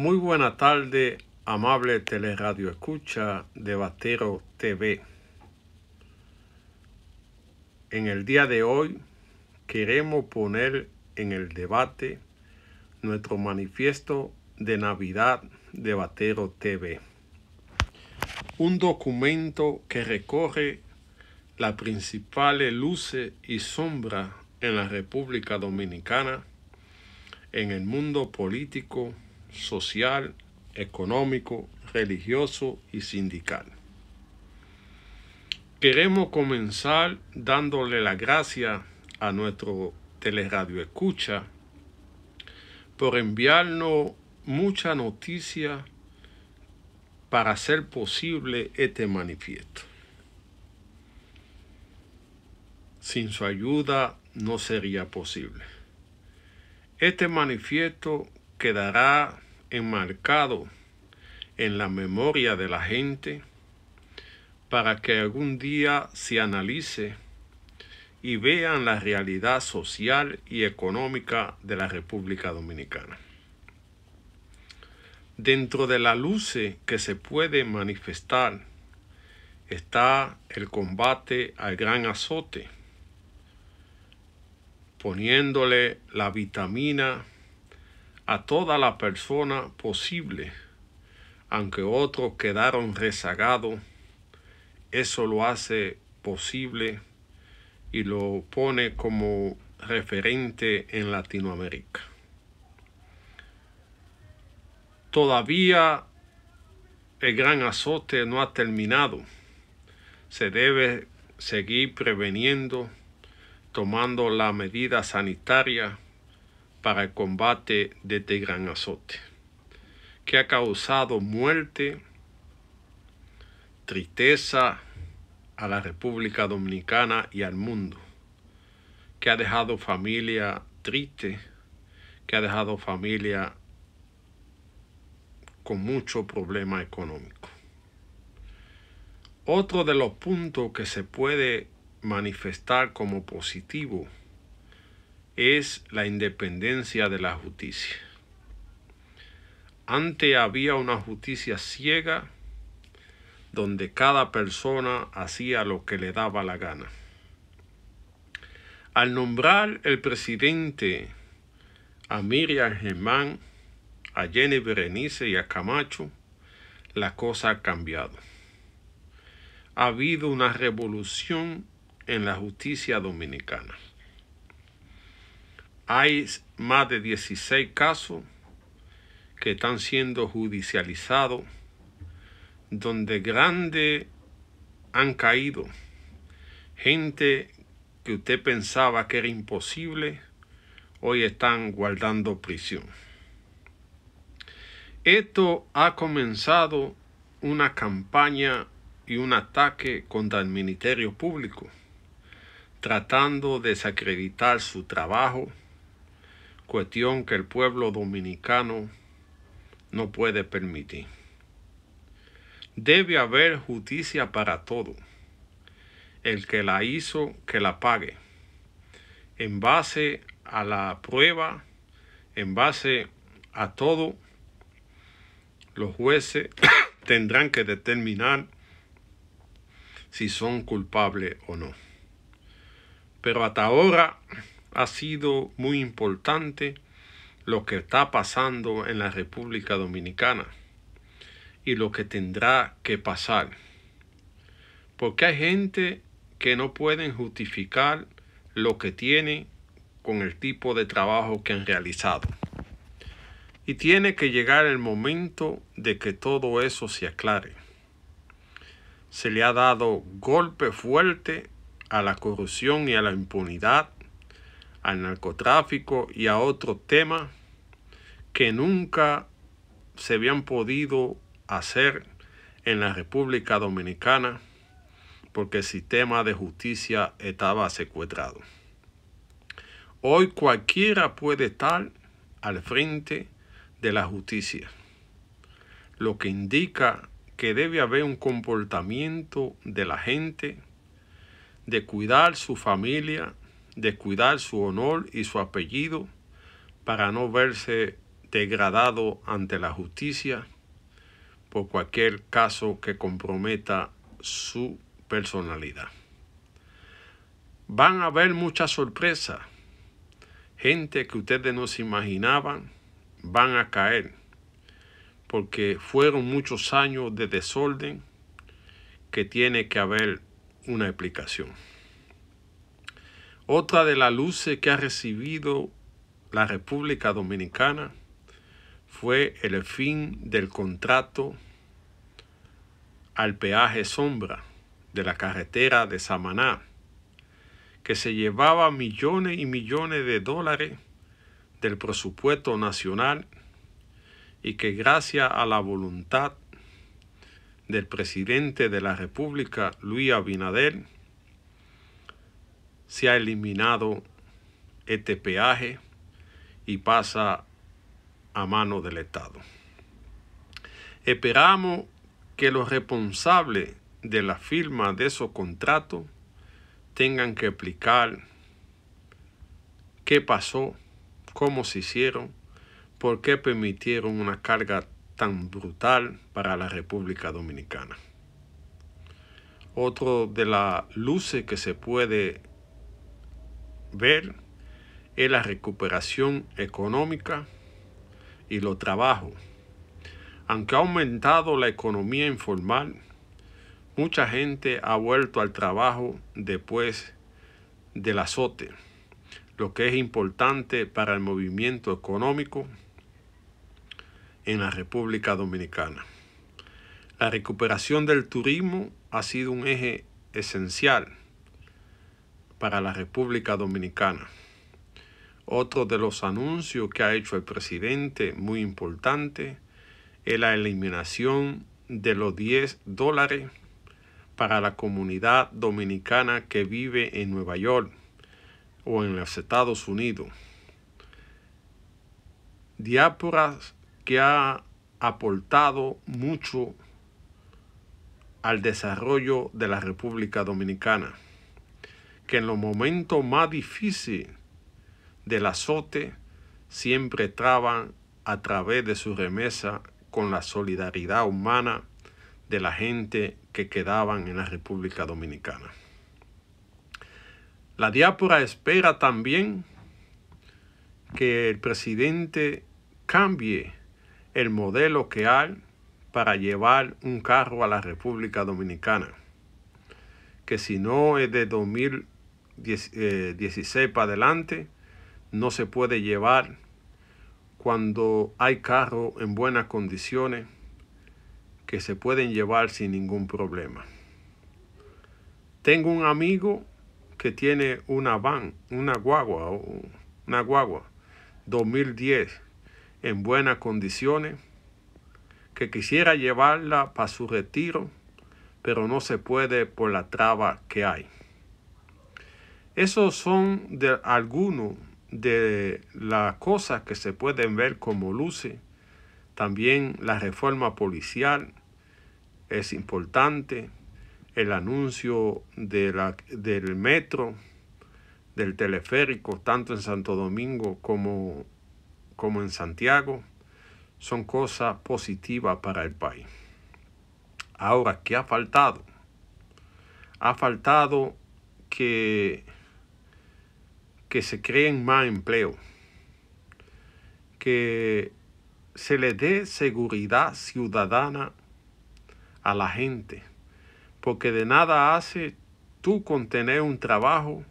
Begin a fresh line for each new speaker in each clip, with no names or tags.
Muy buena tarde, amable teleradio escucha de Batero TV. En el día de hoy queremos poner en el debate nuestro manifiesto de Navidad de Batero TV. Un documento que recoge las principales luces y sombras en la República Dominicana, en el mundo político, social, económico, religioso y sindical. Queremos comenzar dándole la gracia a nuestro Teleradio Escucha por enviarnos mucha noticia para hacer posible este manifiesto. Sin su ayuda no sería posible. Este manifiesto quedará enmarcado en la memoria de la gente para que algún día se analice y vean la realidad social y económica de la República Dominicana. Dentro de la luz que se puede manifestar está el combate al gran azote, poniéndole la vitamina a toda la persona posible, aunque otros quedaron rezagados, eso lo hace posible y lo pone como referente en Latinoamérica. Todavía el gran azote no ha terminado. Se debe seguir preveniendo, tomando la medida sanitaria para el combate de este gran azote, que ha causado muerte, tristeza a la República Dominicana y al mundo, que ha dejado familia triste, que ha dejado familia con mucho problema económico. Otro de los puntos que se puede manifestar como positivo es la independencia de la justicia. Antes había una justicia ciega donde cada persona hacía lo que le daba la gana. Al nombrar el presidente a Miriam Germán, a Jenny Berenice y a Camacho, la cosa ha cambiado. Ha habido una revolución en la justicia dominicana. Hay más de 16 casos que están siendo judicializados, donde grandes han caído. Gente que usted pensaba que era imposible, hoy están guardando prisión. Esto ha comenzado una campaña y un ataque contra el Ministerio Público, tratando de desacreditar su trabajo, cuestión que el pueblo dominicano no puede permitir. Debe haber justicia para todo. El que la hizo, que la pague. En base a la prueba, en base a todo, los jueces tendrán que determinar si son culpables o no. Pero hasta ahora ha sido muy importante lo que está pasando en la República Dominicana y lo que tendrá que pasar. Porque hay gente que no pueden justificar lo que tiene con el tipo de trabajo que han realizado. Y tiene que llegar el momento de que todo eso se aclare. Se le ha dado golpe fuerte a la corrupción y a la impunidad al narcotráfico y a otros temas que nunca se habían podido hacer en la República Dominicana porque el sistema de justicia estaba secuestrado. Hoy cualquiera puede estar al frente de la justicia, lo que indica que debe haber un comportamiento de la gente de cuidar su familia descuidar su honor y su apellido para no verse degradado ante la justicia por cualquier caso que comprometa su personalidad. Van a haber muchas sorpresas. Gente que ustedes no se imaginaban van a caer porque fueron muchos años de desorden que tiene que haber una explicación. Otra de las luces que ha recibido la República Dominicana fue el fin del contrato al peaje sombra de la carretera de Samaná, que se llevaba millones y millones de dólares del presupuesto nacional y que gracias a la voluntad del presidente de la República, Luis Abinader, se ha eliminado este peaje y pasa a mano del Estado. Esperamos que los responsables de la firma de esos contratos tengan que explicar qué pasó, cómo se hicieron, por qué permitieron una carga tan brutal para la República Dominicana. Otro de las luces que se puede ver es la recuperación económica y lo trabajo, Aunque ha aumentado la economía informal, mucha gente ha vuelto al trabajo después del azote, lo que es importante para el movimiento económico en la República Dominicana. La recuperación del turismo ha sido un eje esencial para la República Dominicana. Otro de los anuncios que ha hecho el presidente, muy importante, es la eliminación de los 10 dólares para la comunidad dominicana que vive en Nueva York o en los Estados Unidos. Diáporas que ha aportado mucho al desarrollo de la República Dominicana que en los momentos más difíciles del azote siempre traban a través de su remesa con la solidaridad humana de la gente que quedaban en la República Dominicana. La diápora espera también que el presidente cambie el modelo que hay para llevar un carro a la República Dominicana, que si no es de 2000 16 eh, para adelante no se puede llevar cuando hay carro en buenas condiciones que se pueden llevar sin ningún problema. Tengo un amigo que tiene una van, una guagua, una guagua 2010 en buenas condiciones, que quisiera llevarla para su retiro, pero no se puede por la traba que hay. Esos son de algunos de las cosas que se pueden ver como luce. También la reforma policial es importante, el anuncio de la, del metro, del teleférico, tanto en Santo Domingo como, como en Santiago, son cosas positivas para el país. Ahora, ¿qué ha faltado? Ha faltado que que se creen más empleo, que se le dé seguridad ciudadana a la gente, porque de nada hace tú contener un trabajo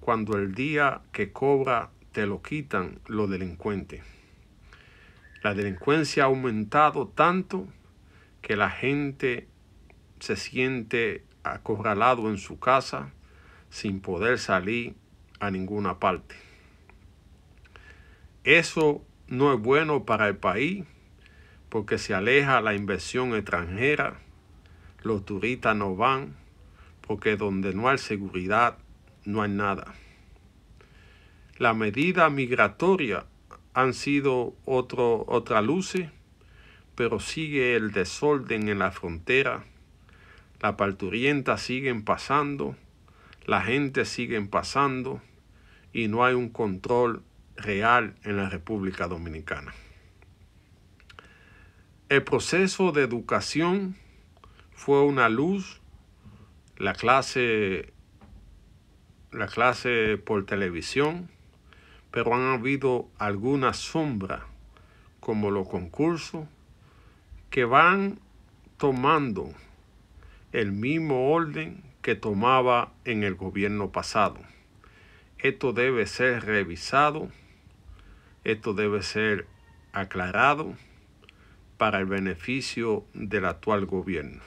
cuando el día que cobra te lo quitan los delincuentes. La delincuencia ha aumentado tanto que la gente se siente acorralado en su casa sin poder salir a ninguna parte. Eso no es bueno para el país porque se aleja la inversión extranjera, los turistas no van, porque donde no hay seguridad no hay nada. Las medidas migratorias han sido otro, otra luce, pero sigue el desorden en la frontera, las parturientas siguen pasando, la gente sigue pasando, y no hay un control real en la República Dominicana. El proceso de educación fue una luz, la clase, la clase por televisión, pero han habido algunas sombras, como los concursos, que van tomando el mismo orden que tomaba en el gobierno pasado. Esto debe ser revisado, esto debe ser aclarado para el beneficio del actual gobierno.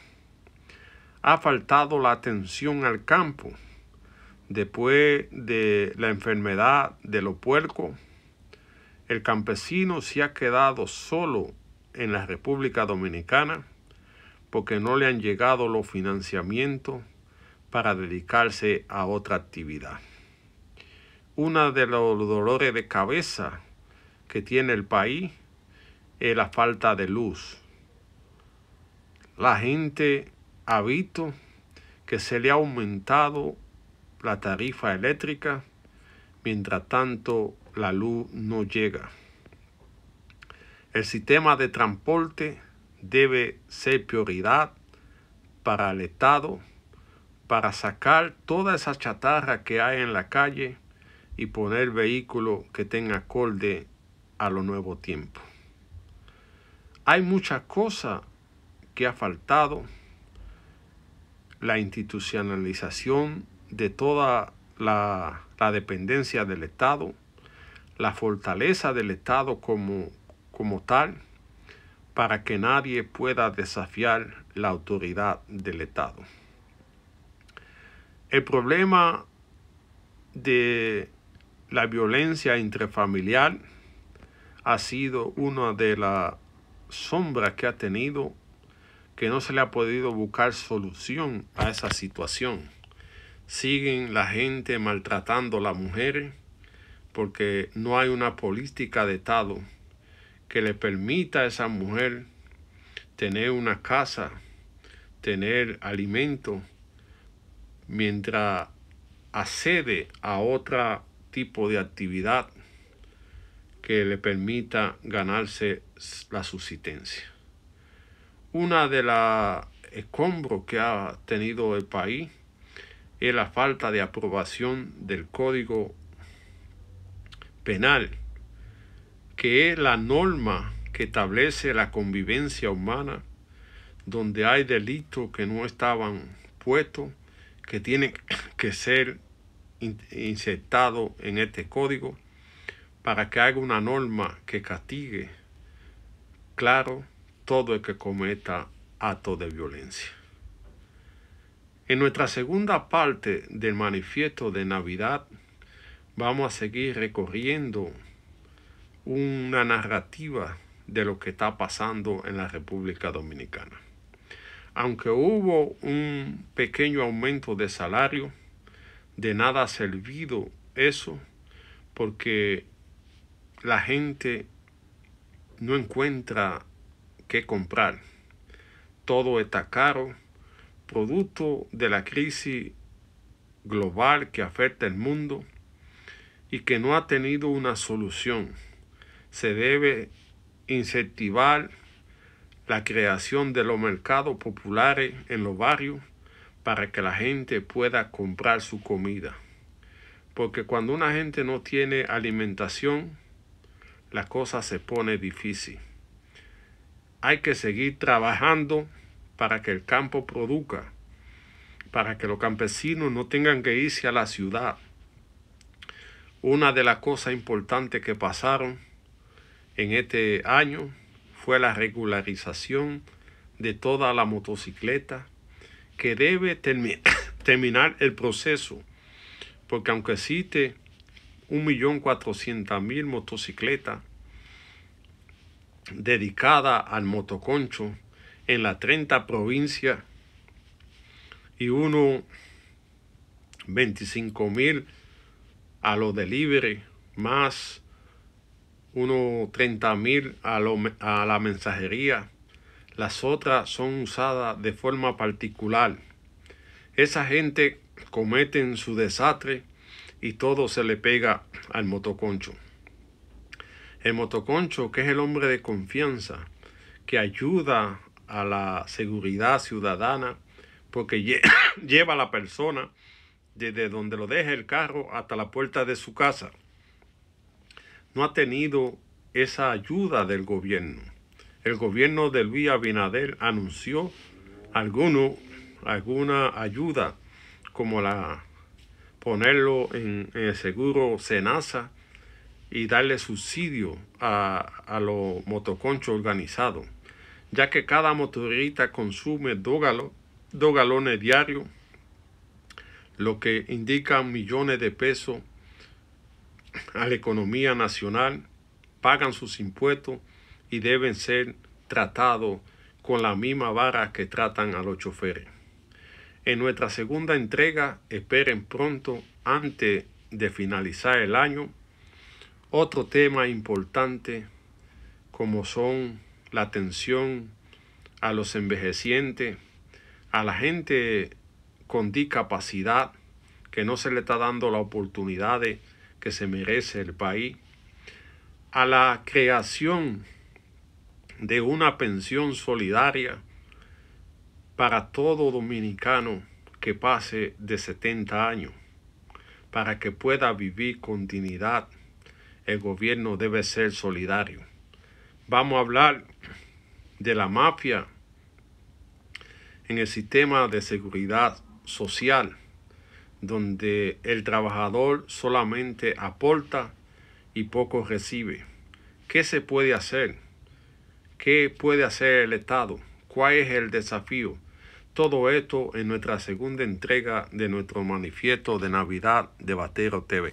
Ha faltado la atención al campo después de la enfermedad de los puercos. El campesino se ha quedado solo en la República Dominicana porque no le han llegado los financiamientos para dedicarse a otra actividad uno de los dolores de cabeza que tiene el país es la falta de luz. La gente ha visto que se le ha aumentado la tarifa eléctrica, mientras tanto la luz no llega. El sistema de transporte debe ser prioridad para el Estado, para sacar toda esa chatarra que hay en la calle y poner vehículo que tenga acorde a lo nuevo tiempo Hay muchas cosas que ha faltado. La institucionalización de toda la, la dependencia del Estado, la fortaleza del Estado como, como tal, para que nadie pueda desafiar la autoridad del Estado. El problema de la violencia intrafamiliar ha sido una de las sombras que ha tenido, que no se le ha podido buscar solución a esa situación. Siguen la gente maltratando a las mujeres porque no hay una política de Estado que le permita a esa mujer tener una casa, tener alimento, mientras accede a otra tipo de actividad que le permita ganarse la subsistencia. Una de las escombros que ha tenido el país es la falta de aprobación del Código Penal, que es la norma que establece la convivencia humana, donde hay delitos que no estaban puestos, que tienen que ser insertado en este código para que haga una norma que castigue, claro, todo el que cometa acto de violencia. En nuestra segunda parte del manifiesto de Navidad vamos a seguir recorriendo una narrativa de lo que está pasando en la República Dominicana. Aunque hubo un pequeño aumento de salario, de nada ha servido eso porque la gente no encuentra qué comprar. Todo está caro, producto de la crisis global que afecta el mundo y que no ha tenido una solución. Se debe incentivar la creación de los mercados populares en los barrios para que la gente pueda comprar su comida. Porque cuando una gente no tiene alimentación, la cosa se pone difícil. Hay que seguir trabajando para que el campo produzca, para que los campesinos no tengan que irse a la ciudad. Una de las cosas importantes que pasaron en este año fue la regularización de toda la motocicleta que debe terminar el proceso, porque aunque existe 1.400.000 motocicletas dedicadas al motoconcho en las 30 provincias y uno 25.000 a los delivery, más unos 30.000 a la mensajería las otras son usadas de forma particular. Esa gente comete su desastre y todo se le pega al motoconcho. El motoconcho, que es el hombre de confianza, que ayuda a la seguridad ciudadana, porque lleva a la persona desde donde lo deja el carro hasta la puerta de su casa. No ha tenido esa ayuda del gobierno el gobierno de Luis Abinader anunció alguna ayuda como la ponerlo en, el seguro Senasa y darle subsidio a, a los motoconchos organizados, ya que cada motorista consume dos, dos galones diarios, lo que indica millones de pesos a la economía nacional, pagan sus impuestos y deben ser tratados con la misma vara que tratan a los choferes. En nuestra segunda entrega, esperen pronto, antes de finalizar el año, otro tema importante como son la atención a los envejecientes, a la gente con discapacidad, que no se le está dando las oportunidades que se merece el país, a la creación de una pensión solidaria para todo dominicano que pase de 70 años, para que pueda vivir con dignidad. El gobierno debe ser solidario. Vamos a hablar de la mafia en el sistema de seguridad social, donde el trabajador solamente aporta y poco recibe. ¿Qué se puede hacer? ¿Qué puede hacer el Estado? ¿Cuál es el desafío? Todo esto en nuestra segunda entrega de nuestro manifiesto de Navidad de Batero TV.